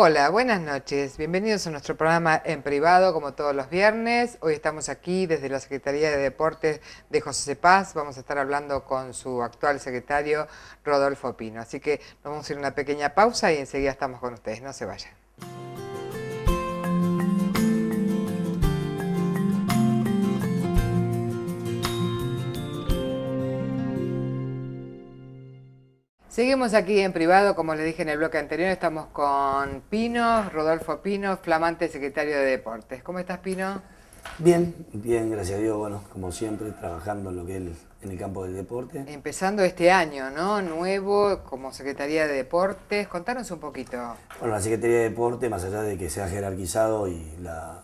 Hola, buenas noches. Bienvenidos a nuestro programa en privado, como todos los viernes. Hoy estamos aquí desde la Secretaría de Deportes de José Paz. Vamos a estar hablando con su actual secretario, Rodolfo Pino. Así que vamos a ir a una pequeña pausa y enseguida estamos con ustedes. No se vayan. Seguimos aquí en privado, como les dije en el bloque anterior, estamos con Pino, Rodolfo Pino, flamante secretario de Deportes. ¿Cómo estás, Pino? Bien, bien, gracias a Dios, bueno, como siempre, trabajando en lo que el, en el campo del deporte. Empezando este año, ¿no? Nuevo, como Secretaría de Deportes, contanos un poquito. Bueno, la Secretaría de Deportes, más allá de que se ha jerarquizado y la,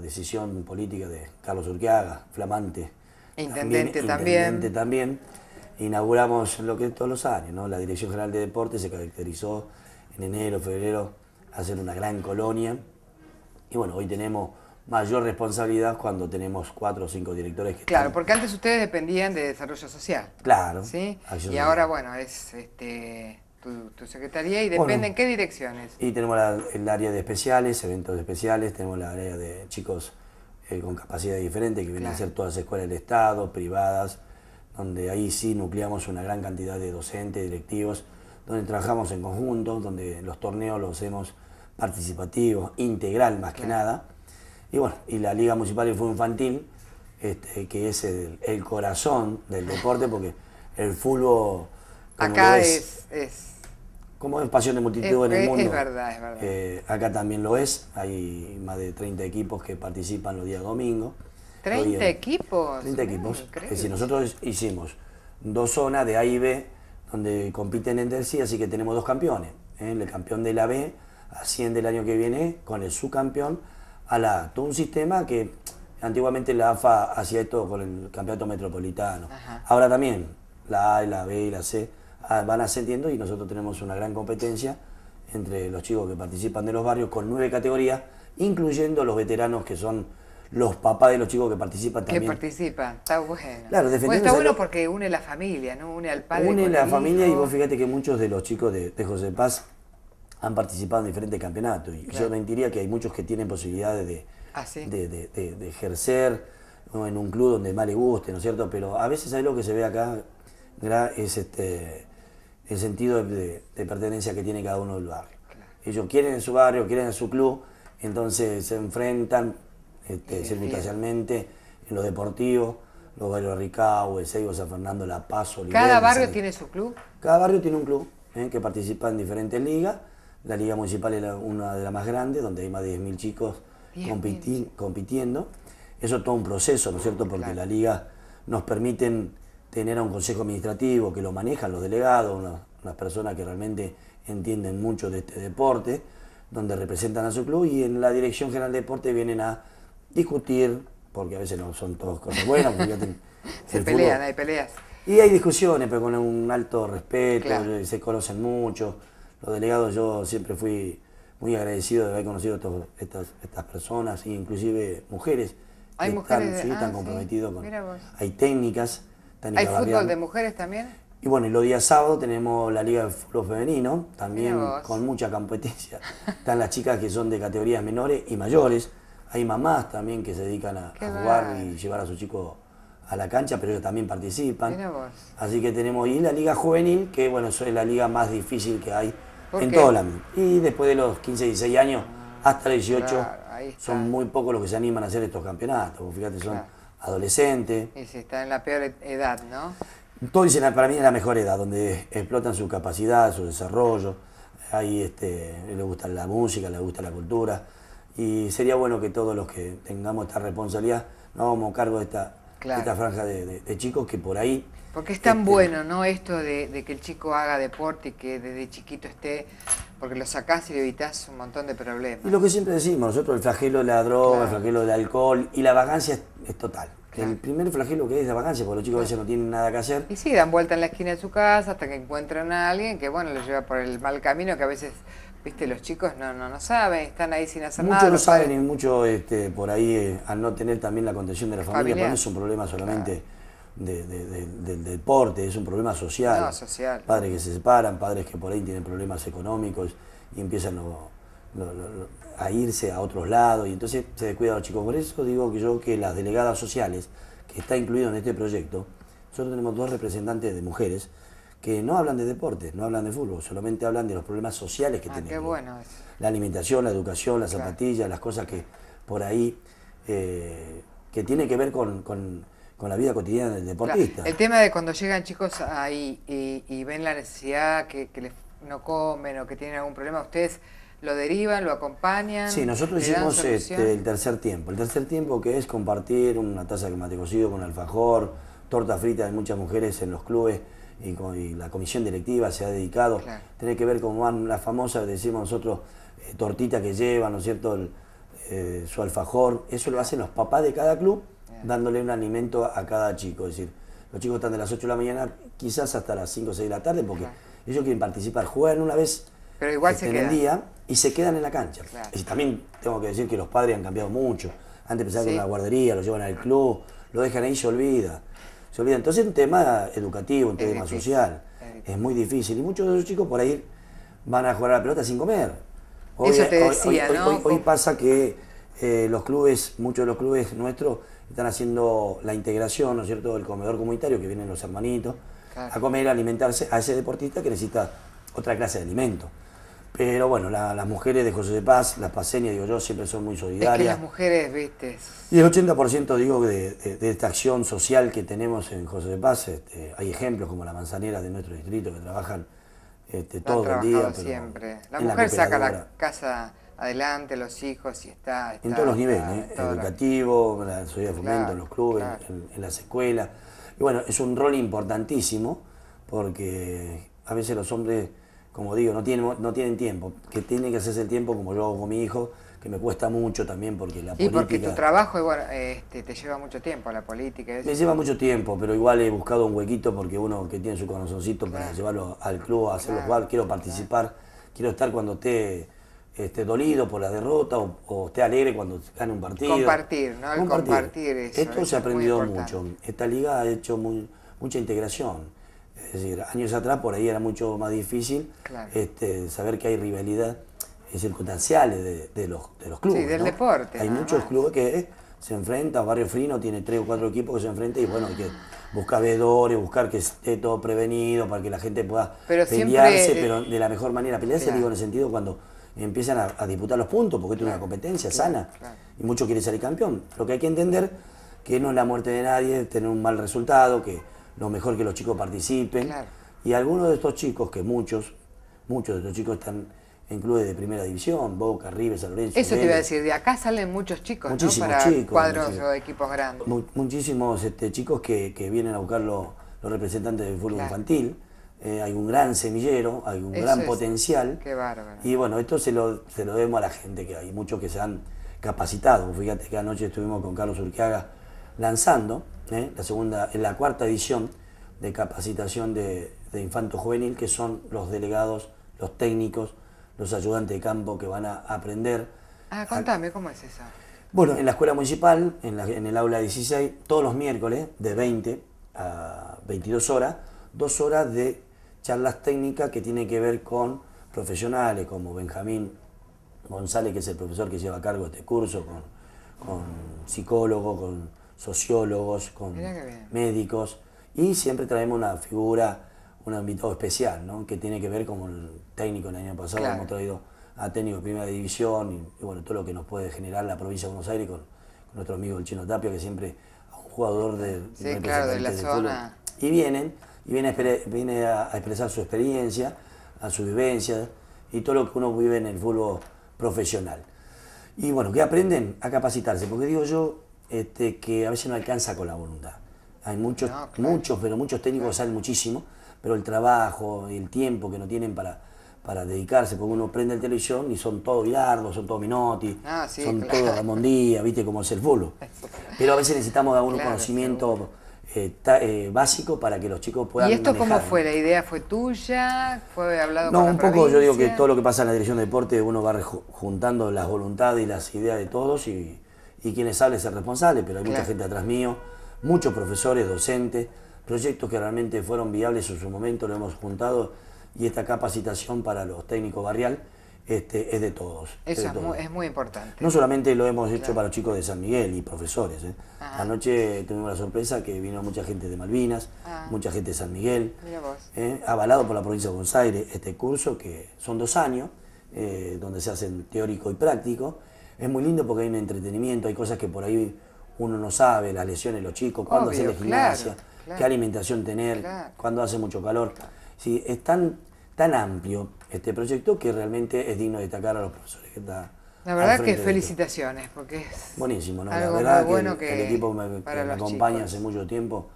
decisión política de Carlos Urquiaga, flamante. Intendente también. Intendente también inauguramos lo que todos los años, ¿no? La Dirección General de Deportes se caracterizó en enero, febrero, hacer una gran colonia. Y bueno, hoy tenemos mayor responsabilidad cuando tenemos cuatro o cinco directores que Claro, porque antes ustedes dependían de desarrollo social. Claro. ¿sí? Y ahora, bueno, es este, tu, secretaría y depende en qué direcciones. Y tenemos el área de especiales, eventos especiales, tenemos la área de chicos eh, con capacidad diferente... que vienen a ser todas las escuelas del Estado, privadas, donde ahí sí nucleamos una gran cantidad de docentes, directivos, donde trabajamos en conjunto, donde los torneos los hacemos participativos, integral más que nada. Y bueno, y la Liga Municipal de Fútbol Infantil, este, que es el, corazón del deporte, porque el fútbol... Acá es, es, Como es pasión de multitud en el mundo. Es verdad, es verdad. Eh, acá también lo es, hay más de 30 equipos que participan los días domingos. 30 equipos. 30 ¿eh? equipos. Es decir, nosotros hicimos dos zonas de A y B donde compiten entre sí, así que tenemos dos campeones. ¿eh? El campeón de la B asciende el año que viene con el subcampeón a la A. Todo un sistema que antiguamente la AFA hacía esto con el campeonato metropolitano. Ahora también la A, la B y la C ah, van ascendiendo y nosotros tenemos una gran competencia entre los chicos que participan de los barrios con nueve categorías, incluyendo los veteranos que son los papás de los chicos que participan también. Que participan, está bueno. Claro, está bueno porque une la familia, ¿no? Une al padre. Une la familia y vos fíjate que muchos de los chicos de, José Paz han participado en diferentes campeonatos. Y yo mentiría que hay muchos que tienen posibilidades de, ah, de, ejercer en un club donde más les guste, ¿no es cierto? Pero a veces hay lo que se ve acá, es este el sentido de, pertenencia que tiene cada uno del barrio. Ellos quieren en su barrio, quieren en su club, entonces se enfrentan circunstancialmente, este, en lo deportivo, los Barrios Ricau, el Seibo, San Fernando, La Paz, ¿Cada barrio tiene su club? Cada barrio tiene un club eh, que participa en diferentes ligas. La Liga Municipal es una de las más grandes, donde hay más de 10.000 chicos compitiendo. Eso es todo un proceso, ¿no es cierto? Porque la liga nos permiten tener a un consejo administrativo que lo manejan los delegados, unas, personas que realmente entienden mucho de este deporte, donde representan a su club y en la Dirección General de Deporte vienen a discutir, porque a veces no son todas cosas buenas. se pelean, hay peleas. Y hay discusiones, pero con un alto respeto, eh, se conocen mucho. Los delegados yo siempre fui muy agradecido de haber conocido a estas, estas personas, e inclusive mujeres. Hay mujeres están, están comprometidos Hay técnicas. ¿Hay fútbol de mujeres también? Y bueno, y los días sábados tenemos la Liga de Fútbol Femenino, también con mucha competencia. Están las chicas que son de categorías menores y mayores. Hay mamás también que se dedican a, jugar y llevar a sus chicos a la cancha, pero ellos también participan. Así que tenemos, y la liga juvenil, que bueno, es la liga más difícil que hay en todo el Y después de los 15, 16 años, ah, hasta los 18, son muy pocos los que se animan a hacer estos campeonatos. Fíjate, son adolescentes. Y si están en la peor e-, edad, ¿no? Todo dicen, para mí es la mejor edad, donde explotan su capacidad, su desarrollo. Ahí este, les gusta la música, le gusta la cultura y sería bueno que todos los que tengamos esta responsabilidad nos hagamos cargo de esta, franja de, chicos que por ahí... Porque es tan este, bueno, ¿no? Esto de, que el chico haga deporte y que desde chiquito esté, porque lo sacás y le evitás un montón de problemas. Y lo que siempre decimos, nosotros el flagelo de la droga, el flagelo del alcohol y la vacancia es, total. El primer flagelo que es la vacancia, porque los chicos a veces no tienen nada que hacer. Y sí, dan vuelta en la esquina de su casa hasta que encuentran a alguien que, bueno, lo lleva por el mal camino que a veces viste, los chicos no, no, no saben, están ahí sin hacer nada. Muchos no saben y mucho, este, por ahí, eh, al no tener también la contención de la familia, no es un problema solamente de, del deporte, es un problema social. social. Padres que se separan, padres que por ahí tienen problemas económicos y empiezan a irse a otros lados y entonces se descuidan los chicos. Por eso digo que yo que las delegadas sociales, que está incluido en este proyecto, nosotros tenemos dos representantes de mujeres, que no hablan de deportes, no hablan de fútbol, solamente hablan de los problemas sociales que ah, Qué bueno eso. La alimentación, la educación, las zapatillas, las cosas que por ahí, eh, que tiene que ver con, la vida cotidiana del deportista. El tema de cuando llegan chicos ahí y, ven la necesidad que, no comen o que tienen algún problema, ustedes lo derivan, lo acompañan. Sí, nosotros hicimos este, el tercer tiempo. El tercer tiempo que es compartir una taza de mate cocido con alfajor, torta frita de muchas mujeres en los clubes y, la comisión directiva se ha dedicado. tener que ver cómo van las famosas, decimos nosotros, eh, tortitas que llevan, ¿no es cierto? Eh, su alfajor. Eso lo hacen los papás de cada club, dándole un alimento a cada chico. Es decir, los chicos están de las 8 de la mañana, quizás hasta las 5 o 6 de la tarde, porque ellos quieren participar. Juegan una vez igual este, en el día y se quedan en la cancha. Y también tengo que decir que los padres han cambiado mucho. Antes pensaban que la guardería, lo llevan al club, lo dejan ahí y se olvida se olvida. Entonces es un tema educativo, un tema social. Es, muy difícil. Y muchos de esos chicos por ahí van a jugar a la pelota sin comer. Hoy, pasa que eh, los clubes, muchos de los clubes nuestros, están haciendo la integración, ¿no es cierto?, del comedor comunitario, que vienen los hermanitos, a comer, a alimentarse a ese deportista que necesita otra clase de alimento. Pero bueno, las mujeres de José de Paz, las paseñas, digo yo, siempre son muy solidarias. Es las mujeres, viste. Y el 80% digo de, esta acción social que tenemos en José de Paz, este, hay ejemplos como las manzaneras de nuestro distrito que trabajan este, todo el día. siempre. La mujer saca la casa adelante, los hijos y está. en todos los niveles, ¿eh? educativo, en la sociedad de fomento, los clubes, en las escuelas. Y bueno, es un rol importantísimo porque a veces los hombres como digo, no tienen, no tienen tiempo, que tienen que hacerse el tiempo como yo hago con mi hijo, que me cuesta mucho también porque la política... Y porque tu trabajo igual, este, te lleva mucho tiempo, la política... Eso. Me lleva mucho tiempo, pero igual he buscado un huequito porque uno que tiene su corazoncito para llevarlo al club, a hacerlo jugar, quiero participar, quiero estar cuando esté, esté dolido por la derrota o, esté alegre cuando gane un partido. Compartir, ¿no? compartir. Esto se ha aprendido mucho. Esta liga ha hecho mucha integración es decir, años atrás por ahí era mucho más difícil este, saber que hay rivalidad circunstancial de, los, de los clubes. Sí, del deporte. Hay muchos clubes que se enfrentan, Barrio Frino tiene tres o cuatro equipos que se enfrentan y bueno, hay que buscar vedores, buscar que esté todo prevenido para que la gente pueda pelearse, pero de la mejor manera. Pelearse, digo, en el sentido cuando empiezan a, disputar los puntos, porque es una competencia sana y muchos quieren salir campeón. Lo que hay que entender que no es la muerte de nadie, tener un mal resultado, que lo mejor que los chicos participen. Y algunos de estos chicos, que muchos, muchos de estos chicos están en clubes de primera división, Boca, River, San Lorenzo. Eso te iba a decir, de acá salen muchos chicos, ¿no? Para cuadros o equipos grandes. muchísimos este, chicos que, vienen a buscar los, representantes del fútbol infantil. Eh, hay un gran semillero, hay un gran potencial. Qué bárbaro. Y bueno, esto se lo, se lo debemos a la gente que hay, muchos que se han capacitado. Fíjate que anoche estuvimos con Carlos Urquiaga lanzando ¿eh? la, segunda, la cuarta edición de capacitación de, infanto juvenil, que son los delegados, los técnicos, los ayudantes de campo que van a aprender. Ah, contame, ¿cómo es eso? Bueno, en la escuela municipal, en, el aula 16, todos los miércoles de 20 a 22 horas, dos horas de charlas técnicas que tienen que ver con profesionales como Benjamín González, que es el profesor que lleva a cargo este curso, con, con psicólogos, con sociólogos, con médicos, y siempre traemos una figura, un invitado especial, que tiene que ver con el técnico el año pasado, que hemos traído a técnico de primera división y, bueno, todo lo que nos puede generar la provincia de Buenos Aires con, nuestro amigo el chino Tapia, que siempre es un jugador de, de la zona. y vienen, y viene, viene a, expresar su experiencia, a su vivencia y todo lo que uno vive en el fútbol profesional. Y bueno, que aprenden a capacitarse, porque digo yo, este, que a veces no alcanza con la voluntad. Hay muchos, muchos, pero muchos técnicos salen muchísimo, pero el trabajo, el tiempo que no tienen para, para dedicarse, porque uno prende la televisión y son todos Bilardo, son todos Minotti, ah, son todo todos viste cómo es el fútbol. Pero a veces necesitamos algún conocimiento. Eh, ta, eh, básico para que los chicos puedan. ¿Y esto cómo fue? ¿La idea fue tuya? ¿Fue hablado No, con No, un poco yo digo que todo lo que pasa en la dirección de deporte uno va juntando las voluntades y las ideas de todos y, y quienes les es responsable, pero hay mucha gente atrás mío, muchos profesores, docentes, proyectos que realmente fueron viables en su momento, lo hemos juntado y esta capacitación para los técnicos barrial este, es de todos. Eso es, Muy, importante. No solamente lo hemos hecho para chicos de San Miguel y profesores. ¿eh? Ah. Anoche tuvimos la sorpresa que vino mucha gente de Malvinas, ah. mucha gente de San Miguel, ¿eh? avalado por la provincia de Buenos Aires este curso que son dos años, eh, donde se hacen teórico y práctico es muy lindo porque hay un entretenimiento, hay cosas que por ahí uno no sabe, las lesiones los chicos, cuándo hacer la gimnasia, qué alimentación tener, cuándo hace mucho calor. es tan, tan amplio este proyecto que realmente es digno de destacar a los profesores La verdad que felicitaciones, porque es buenísimo, la verdad que, el, equipo que me acompaña hace mucho tiempo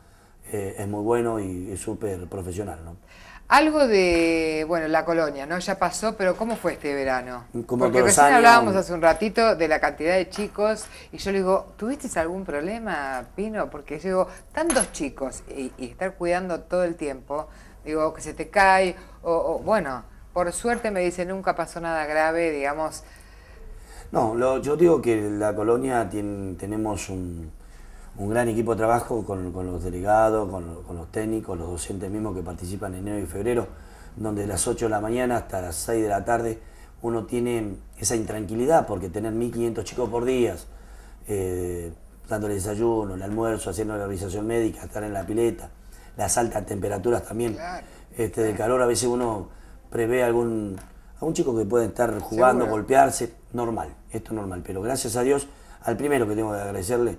eh, es muy bueno y súper profesional, ¿no? Algo de, bueno, la colonia, ¿no? Ya pasó, pero ¿cómo fue este verano? Porque recién hablábamos hace un ratito de la cantidad de chicos y yo le digo, ¿tuviste algún problema, Pino? Porque yo digo, tantos chicos y, estar cuidando todo el tiempo, digo, que se te cae, o, bueno, por suerte me dice, nunca pasó nada grave, digamos. No, yo digo que la colonia tiene, tenemos un, un gran equipo de trabajo con, los delegados, con, los técnicos, los docentes mismos que participan en enero y febrero, donde de las 8 de la mañana hasta las 6 de la tarde uno tiene esa intranquilidad, porque tener 1.500 chicos por día, eh, dándole desayuno, el almuerzo, haciendo la organización médica, estar en la pileta, las altas temperaturas también, este, del calor, a veces uno prevé algún, un chico que puede estar jugando, golpearse, normal, esto es normal, pero gracias a Dios, al primero que tengo que agradecerle,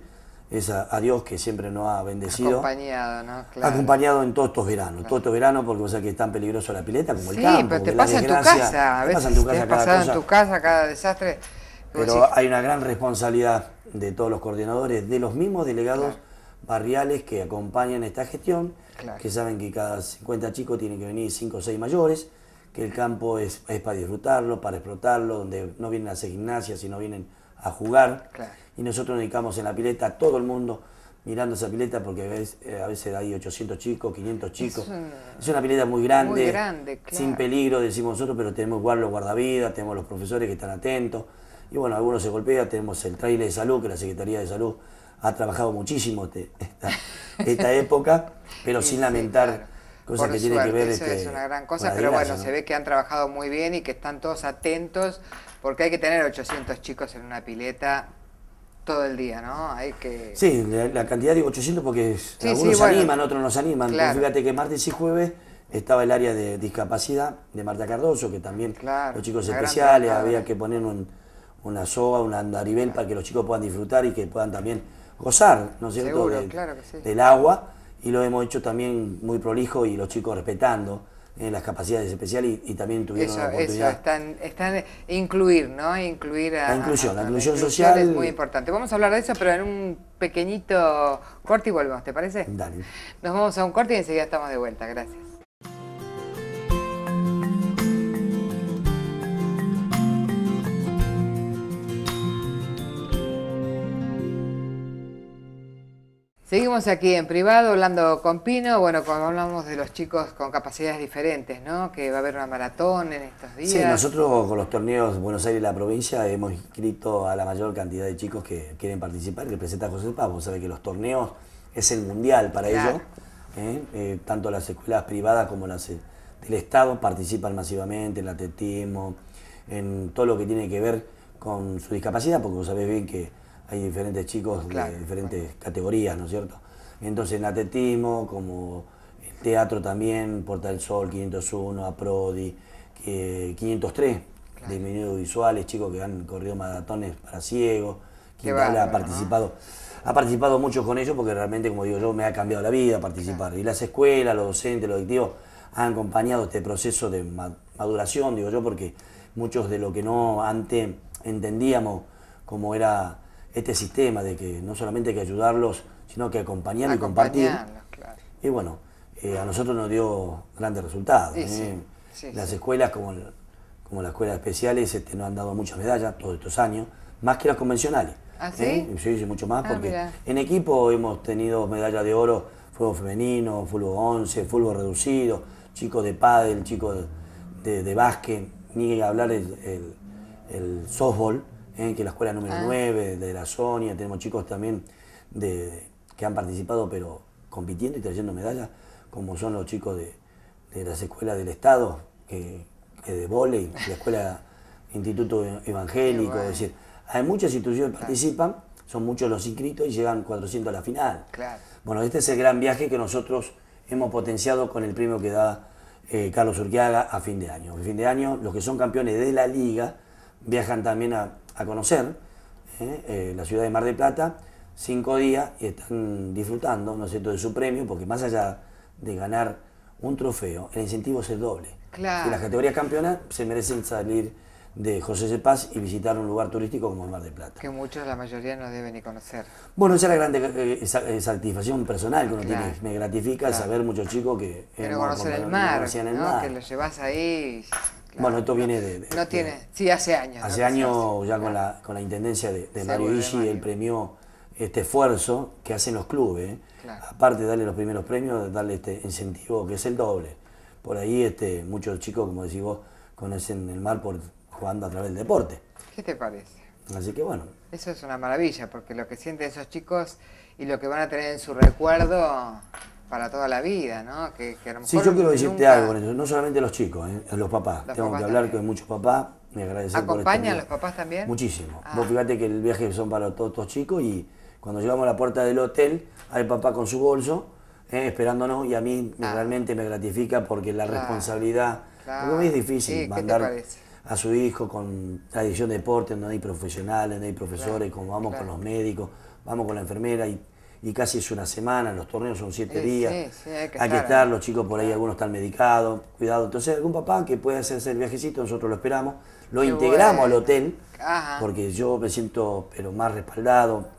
es a, Dios que siempre nos ha bendecido. Acompañado, ¿no? Acompañado en todos estos veranos, todos estos veranos porque que es tan peligroso la pileta como el campo. Sí, pero te pasa en tu casa, a veces te, pasa en tu casa cada desastre. Pero hay una gran responsabilidad de todos los coordinadores, de los mismos delegados barriales que acompañan esta gestión, que saben que cada 50 chicos tienen que venir 5 o 6 mayores, que el campo es, es para disfrutarlo, para explotarlo, donde no vienen a hacer gimnasia, sino vienen a jugar. Y nosotros nos dedicamos en la pileta todo el mundo mirando esa pileta porque a veces, eh, hay 800 chicos, 500 chicos. Es una, pileta muy grande, sin peligro, decimos nosotros, pero tenemos igual los guardavidas, tenemos los profesores que están atentos. Y bueno, algunos se golpean, tenemos el trailer de salud, que la Secretaría de Salud ha trabajado muchísimo este, esta, época, pero sin lamentar por que ver. Eso este, es una gran cosa, pero bueno, se ve que han trabajado muy bien y que están todos atentos, porque hay que tener 800 chicos en una pileta todo el día, ¿no? Hay que... Sí, la, cantidad de 800 porque algunos animan, otros nos animan. fíjate que martes y jueves estaba el área de discapacidad de Marta Cardoso, que también los chicos especiales, había que poner un, una soga, un andarivel para que los chicos puedan disfrutar y que puedan también gozar, ¿no es cierto? que sí. Del agua y lo hemos hecho también muy prolijo y los chicos respetando eh, las capacidades especiales y, también tuvieron eso, la oportunidad. Eso, están, están, incluir, ¿no? Incluir a, la inclusión, a, la inclusión social. Es muy importante. Vamos a hablar de eso, pero en un pequeñito corte y volvemos, ¿te parece? Dale. Nos vamos a un corte y enseguida estamos de vuelta, gracias. Seguimos aquí en privado hablando con Pino, bueno, cuando hablamos de los chicos con capacidades diferentes, ¿no? Que va a haber una maratón en estos días. Sí, nosotros con los torneos Buenos Aires y la provincia hemos inscrito a la mayor cantidad de chicos que quieren participar, que presenta José Paz. Vos sabés que los torneos es el mundial para ellos. ¿eh? Eh, tanto las escuelas privadas como las eh, del Estado participan masivamente en el atletismo, en todo lo que tiene que ver con su discapacidad, porque vos sabés bien que hay diferentes chicos de diferentes categorías, ¿no es cierto? Entonces en atletismo, como el teatro también, Porta del Sol, 501, Aprodi, 503, disminuidos visuales, chicos que han corrido maratones para ciegos, que ha participado. Ha participado mucho con ellos porque realmente, como digo yo, me ha cambiado la vida participar. Y las escuelas, los docentes, los directivos han acompañado este proceso de maduración, digo yo, porque muchos de lo que no antes entendíamos como era este sistema de que no solamente hay que ayudarlos, sino que acompañarlos y compartir. Y bueno, eh, a nosotros nos dio grandes resultados. ¿eh? Las escuelas como, como las escuelas especiales este, nos han dado muchas medallas todos estos años, más que las convencionales. ¿Ah, ¿eh? sí? mucho más, ah, porque en equipo hemos tenido medallas de oro, fútbol femenino, fútbol 11, fútbol reducido, chicos de pádel, chicos de, de, básquet, ni hablar el, el softball ¿eh? que la escuela número 9 ah. de la Sonia, tenemos chicos también de, que han participado pero compitiendo y trayendo medallas, como son los chicos de, las escuelas del Estado, que, de volei, la escuela Instituto e-, Evangélico, es decir, hay muchas instituciones que participan, son muchos los inscritos y llegan 400 a la final. Bueno, este es el gran viaje que nosotros hemos potenciado con el premio que da eh, Carlos Urquiaga a fin de año. A fin de año, los que son campeones de la liga viajan también a a conocer ¿eh? Eh, la ciudad de Mar del Plata, cinco días y están disfrutando, ¿no es de su premio, porque más allá de ganar un trofeo, el incentivo es el doble. Claro. Y las categorías campeonas se merecen salir de José C. Paz y visitar un lugar turístico como el Mar de Plata. Que muchos, la mayoría, no deben ni conocer. Bueno, esa es la gran eh, satisfacción personal que uno tiene. Me gratifica saber muchos chicos que... Pero conocer el mar, que lo llevas ahí... Bueno, esto viene de... no tiene, sí, hace años. Hace años ya con la, intendencia de, Mario Ishi, él premió este esfuerzo que hacen los clubes. Aparte de darle los primeros premios, darle este incentivo que es el doble. Por ahí este, muchos chicos, como decís vos, conocen el mar por jugando a través del deporte. ¿Qué te parece? Así que bueno. Eso es una maravilla, porque lo que sienten esos chicos y lo que van a tener en su recuerdo para toda la vida, ¿no? Que, sí, yo quiero decirte algo, no solamente los chicos, ¿eh? los papás. Tengo que hablar con muchos papás, me agradecer este ¿Acompañan los papás también? Muchísimo. Ah. Vos fíjate que el viaje son para todos estos chicos y cuando llegamos a la puerta del hotel, hay papá con su bolso, ¿eh? esperándonos y a mí ah. realmente me gratifica porque la responsabilidad... Claro. es difícil mandar a su hijo con tradición de deporte, donde hay profesionales, donde hay profesores, como vamos con los médicos, vamos con la enfermera y y casi es una semana, los torneos son siete días, hay, que, estar, ¿eh? los chicos por ahí algunos están medicados, cuidado. Entonces algún papá que puede hacerse el viajecito, nosotros lo esperamos, lo integramos al hotel, porque yo me siento pero más respaldado.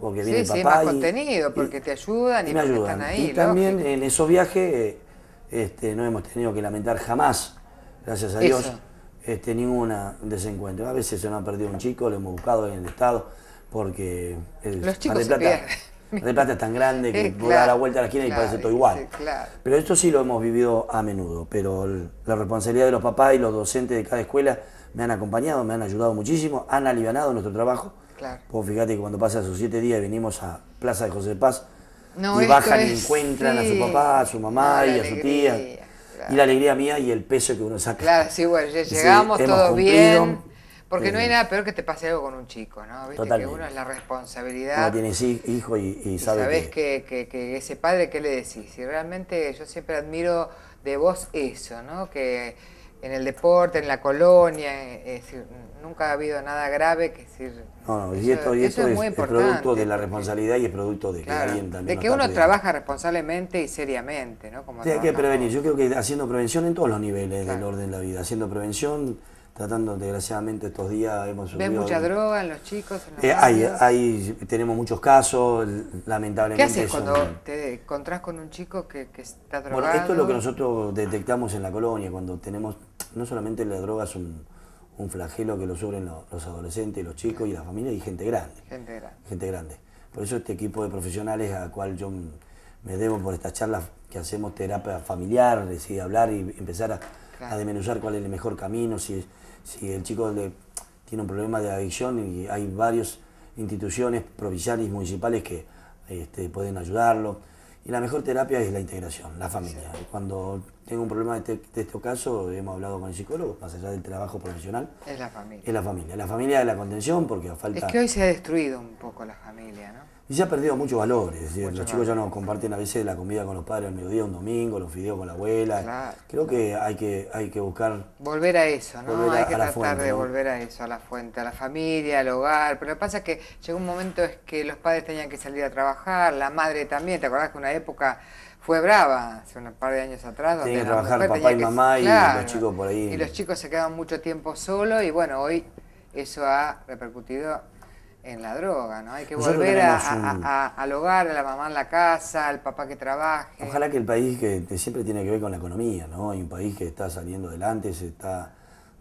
porque viene el papá. y, contenido, porque te ayudan y, me Y también en esos viajes este, no hemos tenido que lamentar jamás, gracias a Dios, este, ningún desencuentro. A veces se nos ha perdido un chico, lo hemos buscado en el estado, porque Los chicos de Plata es tan grande que eh, claro, dar la vuelta a la esquina y parece todo igual. Pero esto sí lo hemos vivido a menudo, pero la responsabilidad de los papás y los docentes de cada escuela me han acompañado, me han ayudado muchísimo, han alivianado nuestro trabajo. fíjate que cuando pasan sus siete días y venimos a Plaza de José de Paz y bajan y encuentran a su papá, a su mamá y a su tía. Y la alegría mía y el peso que uno saca. Claro, sí, bueno, ya llegamos, todo bien porque no hay nada peor que te pase algo con un chico, ¿no? Viste que uno es la responsabilidad. Uno tienes hijo y, sabes que... Que, que, ese padre, ¿qué le decís? Y realmente yo siempre admiro de vos eso, ¿no? Que en el deporte, en la colonia, eh, nunca ha habido nada grave que decir... No, no y esto, es, producto de la responsabilidad y es producto de que también. De que uno trabaja responsablemente y seriamente, ¿no? Como sí, hay que prevenir. Yo creo que haciendo prevención en todos los niveles del orden de la vida. Haciendo prevención tratando, desgraciadamente estos días hemos subido... ¿Ven mucha droga en los chicos? En eh, tenemos muchos casos, lamentablemente... ¿Qué haces cuando te encontrás con un chico que, está drogado? Bueno, esto es lo que nosotros detectamos en la colonia, cuando tenemos, no solamente la droga es un, flagelo que lo sufren los, adolescentes, los chicos y la familia y gente grande. Gente grande. Gente grande. Por eso este equipo de profesionales a cual yo me debo por estas charlas que hacemos terapia familiar, decir, hablar y empezar a, a, desmenuzar cuál es el mejor camino, si si el chico tiene un problema de adicción y hay varias instituciones provinciales y municipales que este, pueden ayudarlo. Y la mejor terapia es la integración, la familia. Cuando tengo un problema de, de este caso, hemos hablado con el psicólogo, más allá del trabajo profesional. Es la familia. Es la familia. La familia de la contención, porque falta. Es que hoy se ha destruido un poco la familia, ¿no? Y se ha perdido muchos valores. los chicos ya no comparten a veces la comida con los padres al mediodía, un domingo, los fideos con la abuela. Creo que hay que hay que buscar. Volver a eso, ¿no? hay que tratar de volver a eso, a la fuente, a la familia, al hogar. Pero lo que pasa es que llegó un momento es que los padres tenían que salir a trabajar, la madre también. ¿Te acordás que una época fue brava hace un par de años atrás. Donde que trabajar papá y mamá y los chicos por ahí. Y los chicos se quedan mucho tiempo solos y bueno, hoy eso ha repercutido en la droga, ¿no? Hay que volver a, al hogar, a la mamá en la casa, al papá que trabaje. Ojalá que el país que, siempre tiene que ver con la economía, ¿no? Hay un país que está saliendo adelante, se está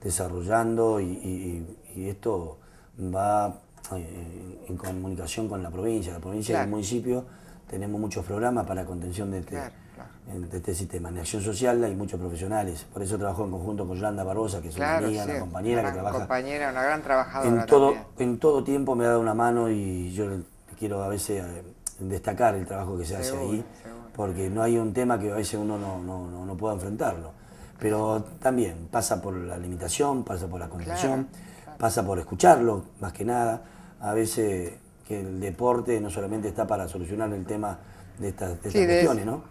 desarrollando y, esto va eh, en comunicación con la provincia. La provincia y el municipio tenemos muchos programas para contención de este en este sistema. En acción social hay muchos profesionales, por eso trabajo en conjunto con Yolanda Barbosa, que es una amiga, una compañera una que trabaja. compañera, una gran trabajadora. En todo, en todo tiempo me ha dado una mano y yo quiero a veces eh, destacar el trabajo que se hace ahí, porque no hay un tema que a veces uno no, no, pueda enfrentarlo. Pero también pasa por la limitación, pasa por la contención, pasa por escucharlo, más que nada. A veces que el deporte no solamente está para solucionar el tema de estas, cuestiones, ¿no?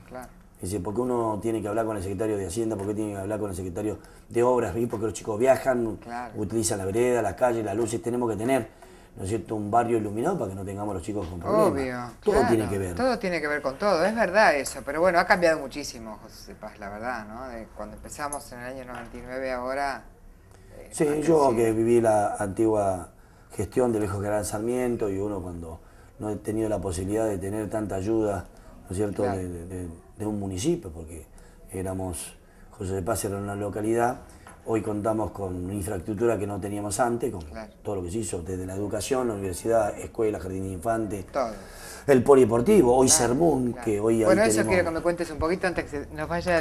Dice, porque uno tiene que hablar con el secretario de Hacienda? porque tiene que hablar con el secretario de Obras? Porque los chicos viajan, utilizan la vereda, las calles, las luces. Tenemos que tener, ¿no es cierto?, un barrio iluminado para que no tengamos los chicos con problemas. Obvio. Todo tiene que ver. Todo tiene que ver con todo, es verdad eso. Pero bueno, ha cambiado muchísimo, José Paz, la verdad, ¿no? cuando empezamos en el año 99, ahora. Eh, sí, yo que viví la antigua gestión del viejo Gran Sarmiento y uno cuando no he tenido la posibilidad de tener tanta ayuda ¿no es cierto?, de, un municipio, porque éramos, José de Paz era una localidad, hoy contamos con infraestructura que no teníamos antes, con todo lo que se hizo, desde la educación, la universidad, escuela, jardín de infantes, el polideportivo, hoy CERMUN que hoy... Bueno, eso quiero que me cuentes un poquito antes que nos vaya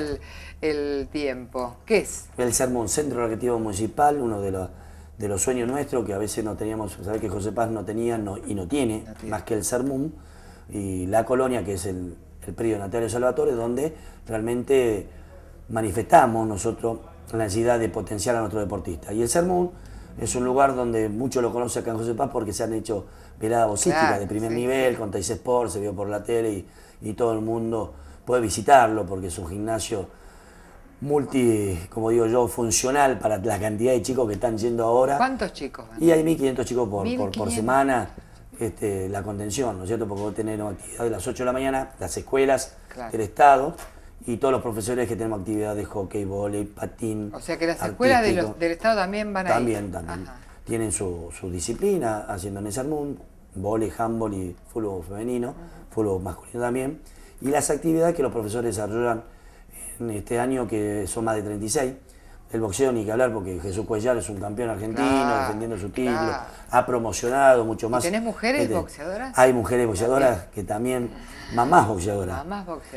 el, tiempo. ¿Qué es? El Sermún, Centro Recreativo Municipal, uno de los sueños nuestros que a veces no teníamos, sabes que José Paz no tenía y no tiene, más que el Sermún, y la colonia, que es el, el predio Natalio Salvatore, donde realmente manifestamos nosotros la necesidad de potenciar a nuestro deportista. Y el Sermón es un lugar donde muchos lo conocen acá en José Paz porque se han hecho veladas bocísticas de primer nivel, con Tais Sport, se vio por la tele y, todo el mundo puede visitarlo porque es un gimnasio multi, como digo yo, funcional para la cantidad de chicos que están yendo ahora. ¿Cuántos chicos? Y hay 1.500 chicos por, por, semana este, la contención, ¿no es cierto? Porque vos tenés actividad de las 8 de la mañana, las escuelas del Estado y todos los profesores que tenemos actividades de hockey, volei, patín. O sea que las escuelas del Estado también van a También, también. Tienen su, disciplina, haciendo en ese mundo, volei, handball y fútbol femenino, fútbol masculino también. Y las actividades que los profesores desarrollan en este año, que son más de 36, el boxeo ni que hablar porque Jesús Cuellar es un campeón argentino, defendiendo su título, ha promocionado mucho más. ¿Tenés mujeres boxeadoras? Hay mujeres boxeadoras que también, mamás boxeadoras.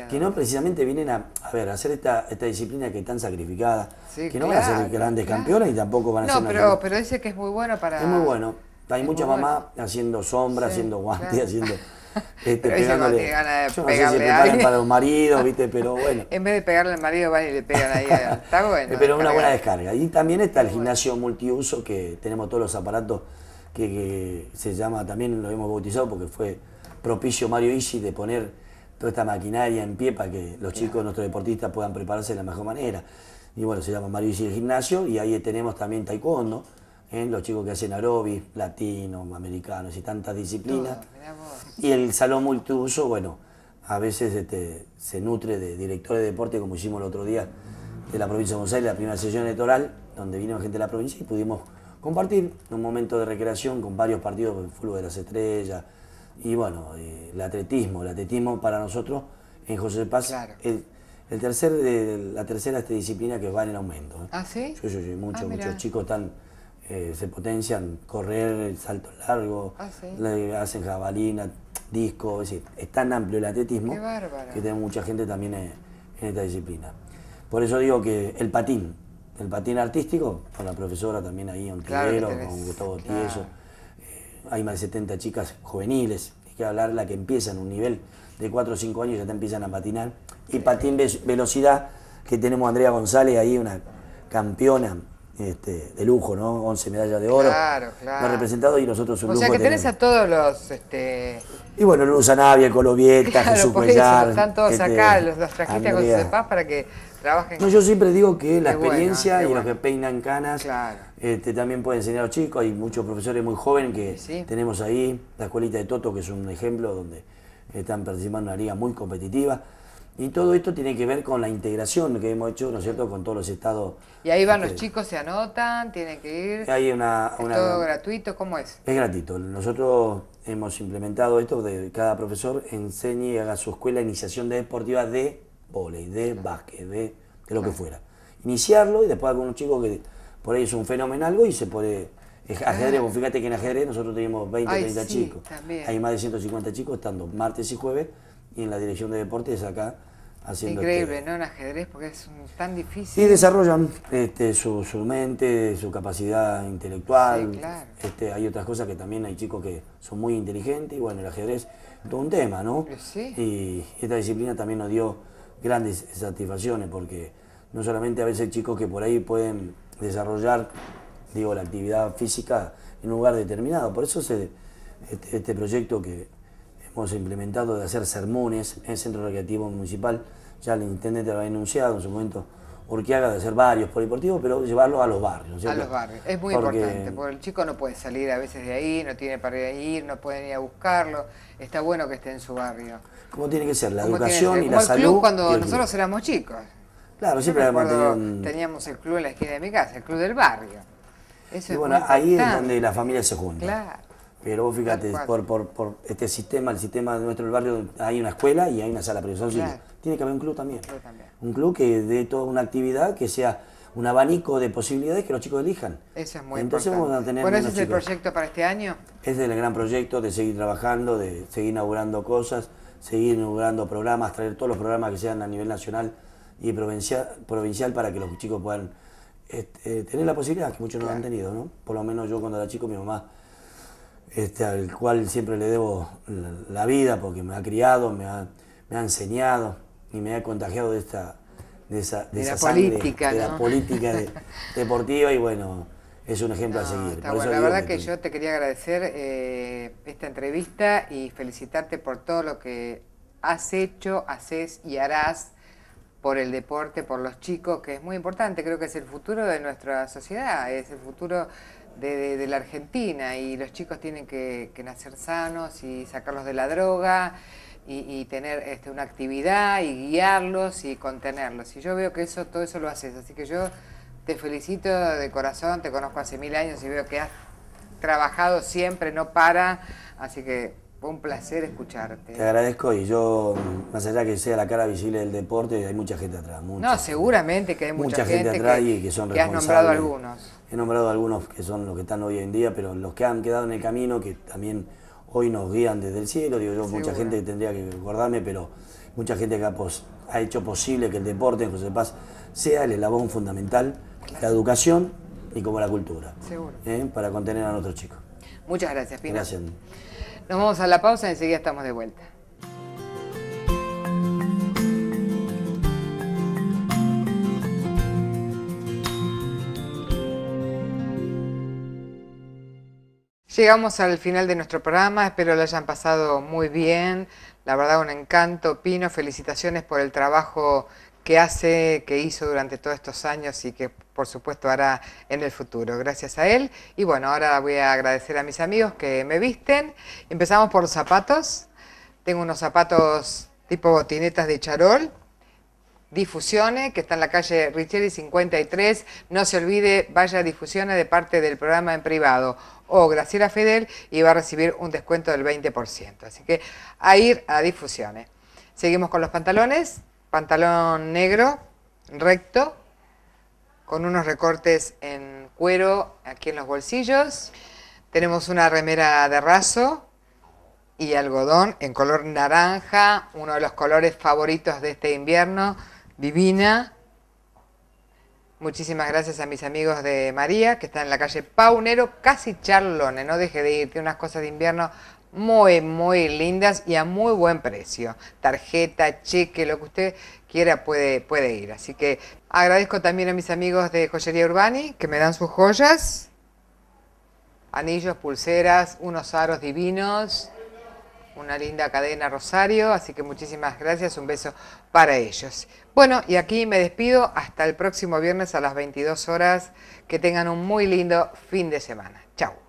Que no precisamente vienen a, ver, hacer esta, esta disciplina que es tan sacrificada, que no van a ser grandes campeonas y tampoco van a ser... No, pero, pero dice que es muy bueno para... Es muy bueno. Hay muchas mamás haciendo sombra, haciendo guantes, haciendo... Este, para los maridos, Pero bueno. en vez de pegarle al marido, van y le pegan ahí. Está bueno. Eh, pero una buena descarga. Y también está el gimnasio multiuso que tenemos todos los aparatos que, se llama, también lo hemos bautizado porque fue propicio Mario Isi de poner toda esta maquinaria en pie para que los chicos, nuestros deportistas, puedan prepararse de la mejor manera. Y bueno, se llama Mario Isi el gimnasio y ahí tenemos también taekwondo ¿eh? los chicos que hacen aerobis, latinos, americanos y tantas disciplinas. y el salón multiuso, bueno, a veces este, se nutre de directores de deporte, como hicimos el otro día de la provincia de Buenos Aires, la primera sesión electoral, donde vino gente de la provincia y pudimos compartir un momento de recreación con varios partidos, el pues, fútbol de las estrellas y bueno, eh, el atletismo. El atletismo para nosotros en José Paz el, tercer, eh, la tercera este, disciplina que va en aumento. ¿Ah, sí? Sí, sí, sí muchos, ah, muchos chicos están eh, se potencian correr, el salto largo, ah, hacen jabalina, disco, es decir, tan amplio el atletismo que tiene mucha gente también en, esta disciplina. Por eso digo que el patín, el patín artístico, con la profesora también ahí, un claro con Gustavo Tieso, eh, hay más de 70 chicas juveniles, hay que hablar la que empiezan un nivel de 4 o 5 años ya te empiezan a patinar. Y patín velocidad, que tenemos a Andrea González ahí, una campeona este, de lujo, ¿no? 11 medallas de oro. Claro, claro. representado y nosotros un O sea que tenés a todos los. Este, y bueno, Luz Anabia, Colovieta, Jesús están todos este, acá, los, trajiste con José para que trabajen. No, yo siempre digo que la experiencia y los que peinan canas también pueden enseñar a los chicos. Hay muchos profesores muy jóvenes que tenemos ahí. La escuelita de Toto, que es un ejemplo donde están participando en una liga muy competitiva. Y todo esto tiene que ver con la integración que hemos hecho, ¿no es cierto?, con todos los estados. Y ahí van los este, chicos, se anotan, tienen que ir. Hay una, todo gratuito? ¿Cómo es? Es gratuito. Nosotros hemos implementado esto de cada profesor enseñe y haga su escuela iniciación deportiva de volei, de básquet, de, lo que fuera. Iniciarlo y después algunos chicos que por ahí es un fenómeno algo y se puede... Ajedrez, fíjate que en ajedrez nosotros tenemos 20, o 30 chicos. Hay más de 150 chicos estando martes y jueves y en la dirección de deportes acá este Increíble, ¿no? El ajedrez, porque es tan difícil. Y desarrollan este, su, mente, su capacidad intelectual. este, hay otras cosas que también hay chicos que son muy inteligentes, y bueno, el ajedrez es todo un tema, ¿no? Eh, sí. Y esta disciplina también nos dio grandes satisfacciones, porque no solamente a veces chicos que por ahí pueden desarrollar, digo, la actividad física en un lugar determinado, por eso este, este proyecto que implementado de hacer sermones en el Centro Recreativo Municipal. Ya el intendente lo ha denunciado en su momento, Urquiaga, de hacer varios deportivos, pero llevarlo a los barrios. A los barrios, es muy importante, porque el chico no puede salir a veces de ahí, no tiene para ir, no pueden ir a buscarlo. Está bueno que esté en su barrio. ¿Cómo tiene que ser? La educación y la el salud. Club cuando nosotros éramos chicos. Claro, siempre Teníamos el club en la esquina de mi casa, el club del barrio. y bueno, ahí es donde la familia se junta. Claro. Pero vos fíjate, por, por, este sistema, el sistema de nuestro barrio, hay una escuela y hay una sala pero Tiene que haber un club también. Un club que dé toda una actividad que sea un abanico de posibilidades que los chicos elijan. Eso es muy Entonces Vamos a tener bueno, ese es el proyecto para este año. es el gran proyecto de seguir trabajando, de seguir inaugurando cosas, seguir inaugurando programas, traer todos los programas que sean a nivel nacional y provincial, para que los chicos puedan este, tener la posibilidad que muchos no no han tenido, ¿no? Por lo menos yo cuando era chico, mi mamá este, al cual siempre le debo la, vida porque me ha criado, me ha, me ha, enseñado y me ha contagiado de esta de esa, política, de la política deportiva y bueno, es un ejemplo a seguir. bueno, la verdad que, yo te quería agradecer eh, esta entrevista y felicitarte por todo lo que has hecho, haces y harás por el deporte, por los chicos, que es muy importante, creo que es el futuro de nuestra sociedad, es el futuro de, la Argentina y los chicos tienen que, nacer sanos y sacarlos de la droga y, tener este, una actividad y guiarlos y contenerlos. Y yo veo que eso todo eso lo haces, así que yo te felicito de corazón, te conozco hace mil años y veo que has trabajado siempre, no para, así que fue un placer escucharte. Te agradezco y yo, más allá que sea la cara visible del deporte, hay mucha gente atrás. no, seguramente que hay mucha, gente, atrás y que son que responsables. has nombrado algunos. He nombrado algunos que son los que están hoy en día, pero los que han quedado en el camino, que también hoy nos guían desde el cielo. Digo yo, mucha gente tendría que recordarme, pero mucha gente que ha, hecho posible que el deporte en José Paz sea el eslabón fundamental, la educación y como la cultura. Seguro. ¿eh? Para contener a nuestros chicos. Muchas gracias, Pino. Gracias. Nos vamos a la pausa y enseguida estamos de vuelta. Llegamos al final de nuestro programa, espero lo hayan pasado muy bien. La verdad, un encanto, Pino, felicitaciones por el trabajo que hace, que hizo durante todos estos años y que por supuesto hará en el futuro. Gracias a él. Y bueno, ahora voy a agradecer a mis amigos que me visten. Empezamos por los zapatos. Tengo unos zapatos tipo botinetas de charol. Difusione, que está en la calle Richeri 53. No se olvide, vaya a Difusione de parte del programa en privado o Graciela Fidel y va a recibir un descuento del 20%. Así que a ir a Difusione. Seguimos con los pantalones pantalón negro, recto, con unos recortes en cuero aquí en los bolsillos. Tenemos una remera de raso y algodón en color naranja, uno de los colores favoritos de este invierno, divina. Muchísimas gracias a mis amigos de María, que están en la calle Paunero, casi Charlone, no deje de irte unas cosas de invierno muy, muy lindas y a muy buen precio. Tarjeta, cheque, lo que usted quiera puede, puede ir. Así que agradezco también a mis amigos de Joyería Urbani que me dan sus joyas. Anillos, pulseras, unos aros divinos, una linda cadena Rosario, así que muchísimas gracias, un beso para ellos. Bueno, y aquí me despido hasta el próximo viernes a las 22 horas. Que tengan un muy lindo fin de semana. Chao.